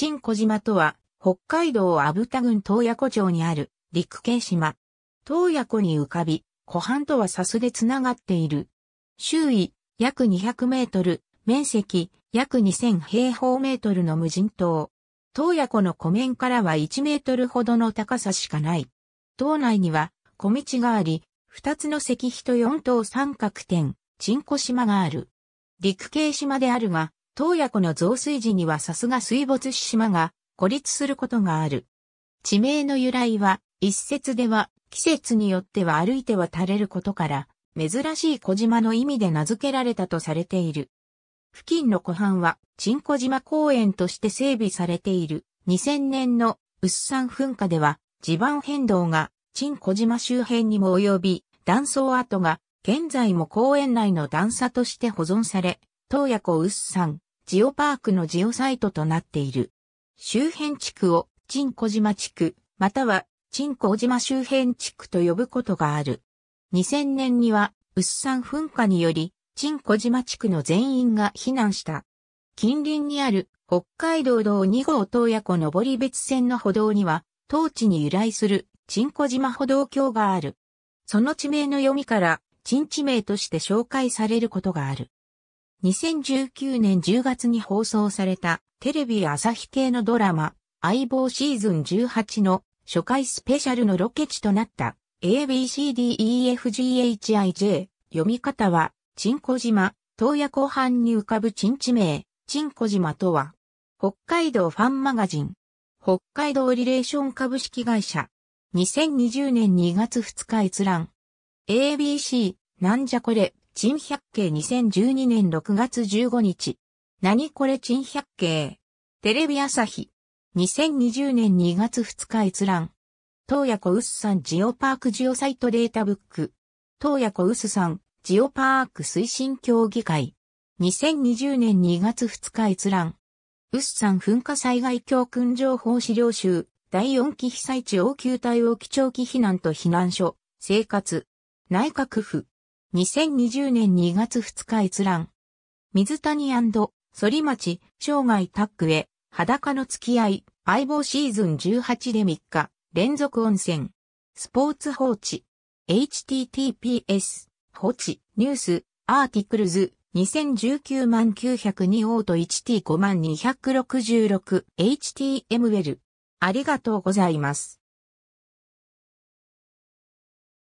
陳小島とは、北海道阿武田郡洞爺湖町にある陸系島。洞爺湖に浮かび、湖畔とはさすでつながっている。周囲約200メートル、面積約2000平方メートルの無人島。洞爺湖の湖面からは1メートルほどの高さしかない。島内には小道があり、二つの石碑と四島三角点、陳古島がある。陸系島であるが、洞爺湖の増水時にはさすが水没し島が孤立することがある。地名の由来は、一説では、季節によっては歩いては垂れることから、珍しい小島の意味で名付けられたとされている。付近の湖畔は、鎮小島公園として整備されている。2000年のさん噴火では、地盤変動が鎮小島周辺にも及び、断層跡が現在も公園内の段差として保存され、洞爺湖さん。ジオパークのジオサイトとなっている。周辺地区を、ンコ島地区、または、ンコ島周辺地区と呼ぶことがある。2000年には、ウッサン噴火により、ンコ島地区の全員が避難した。近隣にある、北海道道2号洞爺湖上り別線の歩道には、当地に由来する、ンコ島歩道橋がある。その地名の読みから、ン地名として紹介されることがある。2019年10月に放送されたテレビ朝日系のドラマ、相棒シーズン18の初回スペシャルのロケ地となった ABCDEFGHIJ 読み方は、チンコ島、東野後半に浮かぶチン地名、チンコ島とは、北海道ファンマガジン、北海道リレーション株式会社、2020年2月2日閲覧、ABC、なんじゃこれ、珍百景2012年6月15日。何これ珍百景。テレビ朝日。2020年2月2日閲覧。東野ウ臼サンジオパークジオサイトデータブック。東野ウ臼サン、ジオパーク推進協議会。2020年2月2日閲覧。臼サン噴火災害教訓情報資料集。第4期被災地応急対応基調期避難と避難所。生活。内閣府。2020年2月2日閲覧。水谷反町、生涯タッグへ、裸の付き合い、相棒シーズン18で3日、連続温泉。スポーツ放置。https、放置、ニュース、アーティクルズ、2019万902オート 1t5 万266、html。ありがとうございます。